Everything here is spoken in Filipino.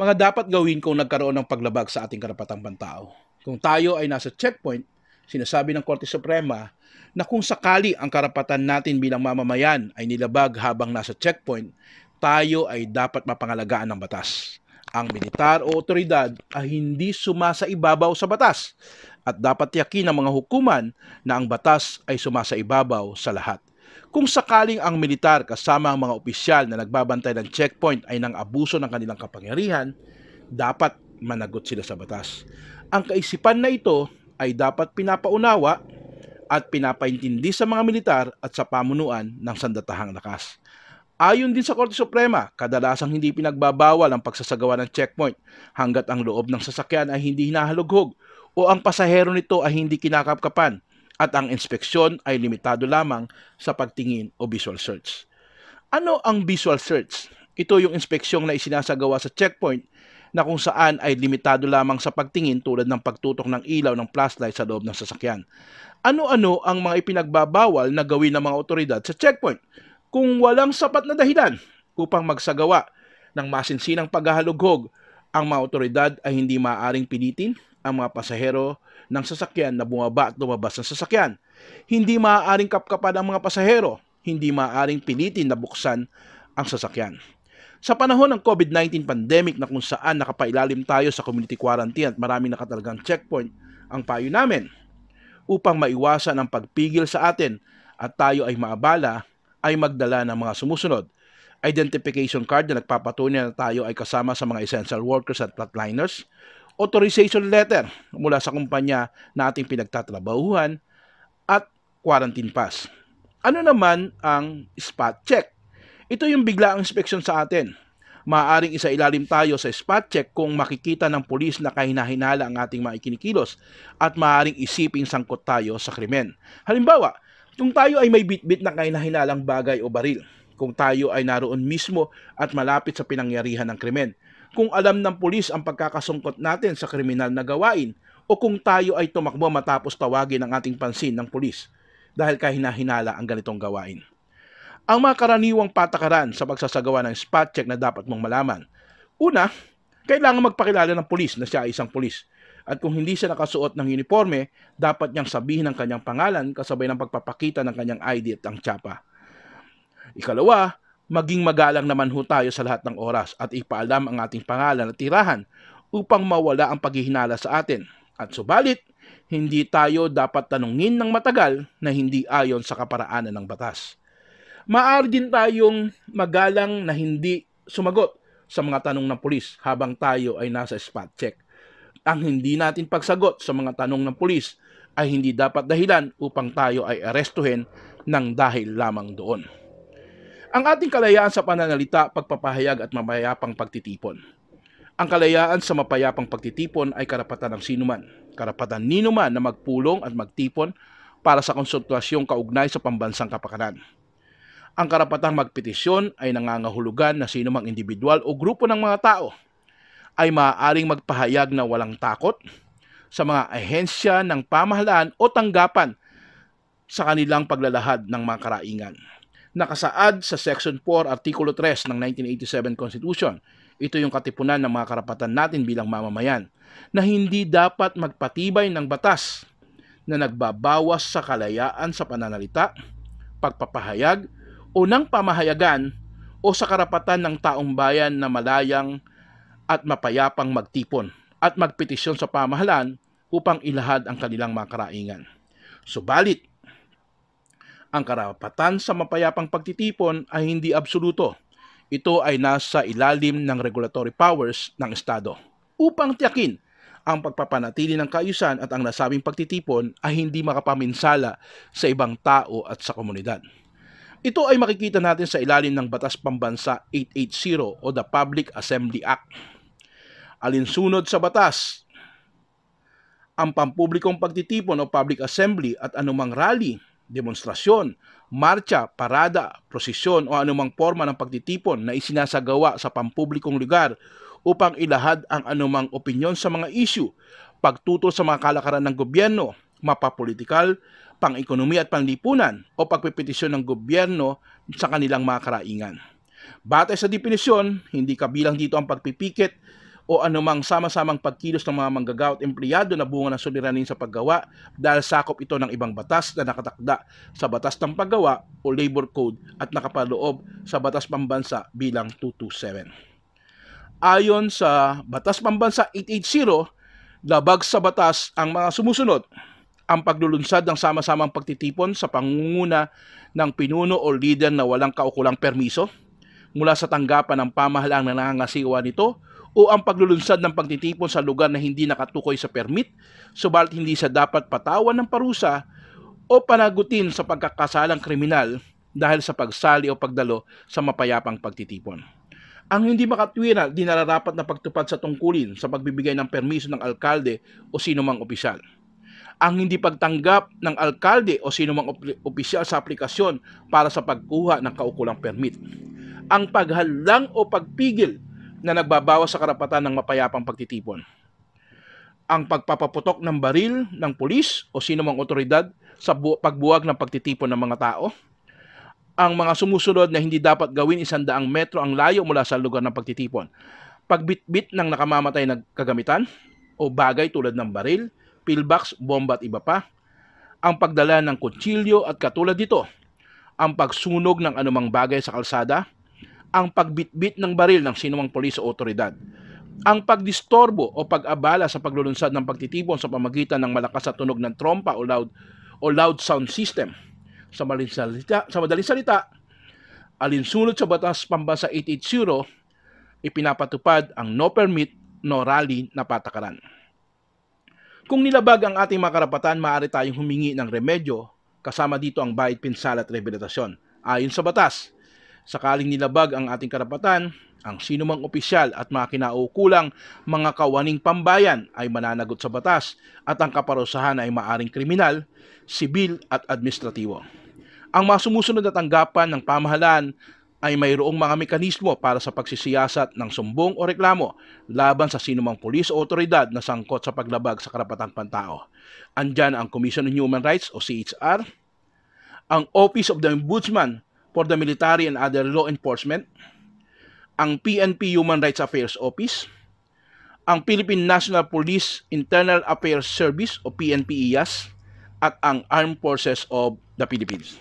mga dapat gawin kung nagkaroon ng paglabag sa ating karapatang pantao. Kung tayo ay nasa checkpoint, sinasabi ng Korte Suprema na kung sakali ang karapatan natin bilang mamamayan ay nilabag habang nasa checkpoint, tayo ay dapat mapangalagaan ng batas. Ang militar o otoridad ay hindi sumasa sa batas at dapat yakin ng mga hukuman na ang batas ay sumasa sa lahat kung sakaling ang militar kasama ang mga opisyal na nagbabantay ng checkpoint ay nang abuso ng kanilang kapangyarihan, dapat managot sila sa batas. Ang kaisipan na ito ay dapat pinapaunawa at pinapaintindi sa mga militar at sa pamunuan ng sandatahang lakas. Ayon din sa Korte Suprema, kadalasang hindi pinagbabawal ang pagsasagawa ng checkpoint hanggat ang loob ng sasakyan ay hindi hinahalughog o ang pasahero nito ay hindi kinakapkapan at ang inspeksyon ay limitado lamang sa pagtingin o visual search. Ano ang visual search? Ito yung inspeksyon na isinasagawa sa checkpoint na kung saan ay limitado lamang sa pagtingin tulad ng pagtutok ng ilaw ng flashlight sa loob ng sasakyan. Ano-ano ang mga ipinagbabawal na gawin ng mga otoridad sa checkpoint kung walang sapat na dahilan upang magsagawa ng masinsinang paghahalughog ang mga otoridad ay hindi maaaring pilitin ang mga pasahero ng sasakyan na bumaba at lumabas ng sasakyan. Hindi maaaring kapkapan ang mga pasahero, hindi maaaring pilitin na buksan ang sasakyan. Sa panahon ng COVID-19 pandemic na kung saan nakapailalim tayo sa community quarantine at maraming nakatalagang checkpoint, ang payo namin upang maiwasan ang pagpigil sa atin at tayo ay maabala ay magdala ng mga sumusunod. Identification card na nagpapatunay na tayo ay kasama sa mga essential workers at frontliners, authorization letter mula sa kumpanya na ating pinagtatrabahuhan at quarantine pass. Ano naman ang spot check? Ito yung biglaang inspection sa atin. Maaring isa ilalim tayo sa spot check kung makikita ng pulis na kahinahinala ang ating mga ikinikilos at maaring isiping sangkot tayo sa krimen. Halimbawa, kung tayo ay may bitbit na kahinahinalang bagay o baril, kung tayo ay naroon mismo at malapit sa pinangyarihan ng krimen, kung alam ng pulis ang pagkakasungkot natin sa kriminal na gawain o kung tayo ay tumakbo matapos tawagin ang ating pansin ng pulis dahil kahinahinala ang ganitong gawain. Ang mga karaniwang patakaran sa pagsasagawa ng spot check na dapat mong malaman. Una, kailangan magpakilala ng pulis na siya ay isang pulis. At kung hindi siya nakasuot ng uniforme, dapat niyang sabihin ang kanyang pangalan kasabay ng pagpapakita ng kanyang ID at ang tsapa. Ikalawa, maging magalang naman ho tayo sa lahat ng oras at ipaalam ang ating pangalan at tirahan upang mawala ang paghihinala sa atin. At subalit, hindi tayo dapat tanungin ng matagal na hindi ayon sa kaparaanan ng batas. Maaari din tayong magalang na hindi sumagot sa mga tanong ng pulis habang tayo ay nasa spot check. Ang hindi natin pagsagot sa mga tanong ng pulis ay hindi dapat dahilan upang tayo ay arestuhin ng dahil lamang doon. Ang ating kalayaan sa pananalita, pagpapahayag at mapayapang pagtitipon. Ang kalayaan sa mapayapang pagtitipon ay karapatan ng sinuman. Karapatan ninuman na magpulong at magtipon para sa konsultasyong kaugnay sa pambansang kapakanan. Ang karapatang magpetisyon ay nangangahulugan na sinumang individual o grupo ng mga tao ay maaaring magpahayag na walang takot sa mga ahensya ng pamahalaan o tanggapan sa kanilang paglalahad ng mga karaingan nakasaad sa Section 4, Artikulo 3 ng 1987 Constitution. Ito yung katipunan ng mga karapatan natin bilang mamamayan na hindi dapat magpatibay ng batas na nagbabawas sa kalayaan sa pananalita, pagpapahayag o ng pamahayagan o sa karapatan ng taong bayan na malayang at mapayapang magtipon at magpetisyon sa pamahalan upang ilahad ang kanilang mga karaingan. Subalit, ang karapatan sa mapayapang pagtitipon ay hindi absoluto. Ito ay nasa ilalim ng regulatory powers ng Estado. Upang tiyakin ang pagpapanatili ng kaayusan at ang nasabing pagtitipon ay hindi makapaminsala sa ibang tao at sa komunidad. Ito ay makikita natin sa ilalim ng Batas Pambansa 880 o the Public Assembly Act. Alinsunod sa batas, ang pampublikong pagtitipon o public assembly at anumang rally demonstrasyon, marcha, parada, prosesyon o anumang forma ng pagtitipon na isinasagawa sa pampublikong lugar upang ilahad ang anumang opinyon sa mga isyu, pagtutol sa mga kalakaran ng gobyerno, mapapolitikal, pang-ekonomiya at panglipunan o pagpepetisyon ng gobyerno sa kanilang mga karaingan. Batay sa definisyon, hindi kabilang dito ang pagpipikit o anumang sama-samang pagkilos ng mga manggagawa at empleyado na bunga ng suliranin sa paggawa dahil sakop ito ng ibang batas na nakatakda sa Batas ng Paggawa o Labor Code at nakapaloob sa Batas Pambansa bilang 227. Ayon sa Batas Pambansa 880, labag sa batas ang mga sumusunod ang paglulunsad ng sama-samang pagtitipon sa pangunguna ng pinuno o leader na walang kaukulang permiso mula sa tanggapan ng pamahalaang nangangasiwa nito o ang paglulunsad ng pagtitipon sa lugar na hindi nakatukoy sa permit, subalit hindi sa dapat patawan ng parusa o panagutin sa pagkakasalang kriminal dahil sa pagsali o pagdalo sa mapayapang pagtitipon. Ang hindi makatwira, dinararapat na pagtupad sa tungkulin sa pagbibigay ng permiso ng alkalde o sinumang opisyal ang hindi pagtanggap ng alkalde o sinumang op- opisyal sa aplikasyon para sa pagkuha ng kaukulang permit. Ang paghalang o pagpigil na nagbabawas sa karapatan ng mapayapang pagtitipon. Ang pagpapaputok ng baril ng pulis o sinumang otoridad sa bu- pagbuwag ng pagtitipon ng mga tao. Ang mga sumusunod na hindi dapat gawin isandaang metro ang layo mula sa lugar ng pagtitipon. Pagbitbit ng nakamamatay na kagamitan o bagay tulad ng baril, pillbox, bomba at iba pa. Ang pagdala ng kutsilyo at katulad nito. Ang pagsunog ng anumang bagay sa kalsada, ang pagbitbit ng baril ng sinumang polis o otoridad. Ang pagdistorbo o pag-abala sa paglulunsad ng pagtitipon sa pamagitan ng malakas na tunog ng trompa o loud, o loud sound system. Sa, salita, sa madaling salita, alinsunod sa batas pambasa 880, ipinapatupad ang no permit, no rally na patakaran. Kung nilabag ang ating mga karapatan, maaari tayong humingi ng remedyo kasama dito ang bayad pinsala at rehabilitasyon. Ayon sa batas, Sakaling nilabag ang ating karapatan, ang sinumang opisyal at mga kinaukulang mga kawaning pambayan ay mananagot sa batas at ang kaparusahan ay maaring kriminal, sibil at administratibo. Ang mga sumusunod na tanggapan ng pamahalaan ay mayroong mga mekanismo para sa pagsisiyasat ng sumbong o reklamo laban sa sinumang pulis o otoridad na sangkot sa paglabag sa karapatang pantao. Andyan ang Commission on Human Rights o CHR, ang Office of the Ombudsman for the Military and Other Law Enforcement, ang PNP Human Rights Affairs Office, ang Philippine National Police Internal Affairs Service o PNP-IAS at ang Armed Forces of the Philippines.